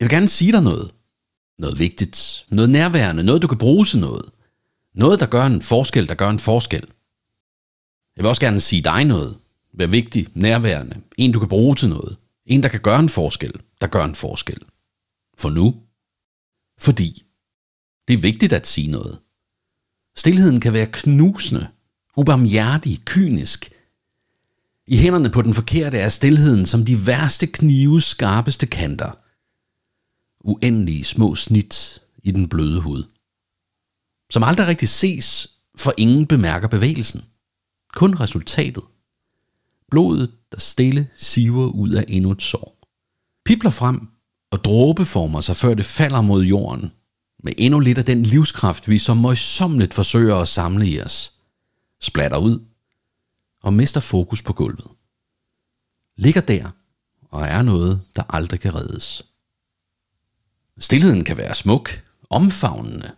Jeg vil gerne sige dig noget. Noget vigtigt. Noget nærværende. Noget, du kan bruge til noget. Noget, der gør en forskel, der gør en forskel. Jeg vil også gerne sige dig noget. Vær vigtig, nærværende. En, du kan bruge til noget. En, der kan gøre en forskel, der gør en forskel. For nu. Fordi. Det er vigtigt at sige noget. Stilheden kan være knusende, ubarmhjertig, kynisk. I hænderne på den forkerte er stilheden som de værste knives skarpeste kanter – uendelige små snit i den bløde hud, som aldrig rigtig ses, for ingen bemærker bevægelsen. Kun resultatet. Blodet, der stille siver ud af endnu et sår. Pipler frem, og dråbeformer sig, før det falder mod jorden, med endnu lidt af den livskraft, vi som møjsommeligt forsøger at samle i os, splatter ud og mister fokus på gulvet. Ligger der og er noget, der aldrig kan reddes. Stilheden kan være smuk, omfavnende,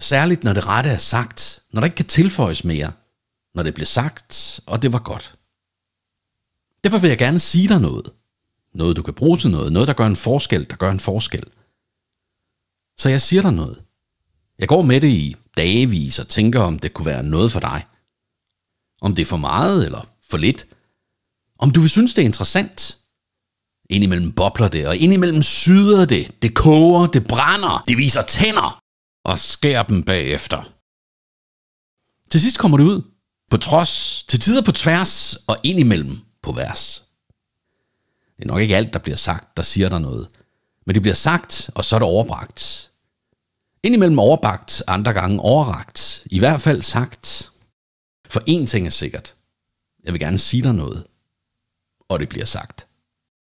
særligt når det rette er sagt, når der ikke kan tilføjes mere, når det blev sagt, og det var godt. Derfor vil jeg gerne sige dig noget. Noget, du kan bruge til noget. Noget, der gør en forskel, der gør en forskel. Så jeg siger dig noget. Jeg går med det i dagevis og tænker, om det kunne være noget for dig. Om det er for meget eller for lidt. Om du vil synes, det er interessant. Indimellem bobler det, og indimellem syder det. Det koger, det brænder, det viser tænder og skærer dem bagefter. Til sidst kommer det ud. På trods, til tider på tværs og indimellem på vers. Det er nok ikke alt, der bliver sagt, der siger der noget. Men det bliver sagt, og så er det overbragt. Indimellem overbragt, andre gange overragt. I hvert fald sagt. For én ting er sikkert. Jeg vil gerne sige dig noget. Og det bliver sagt.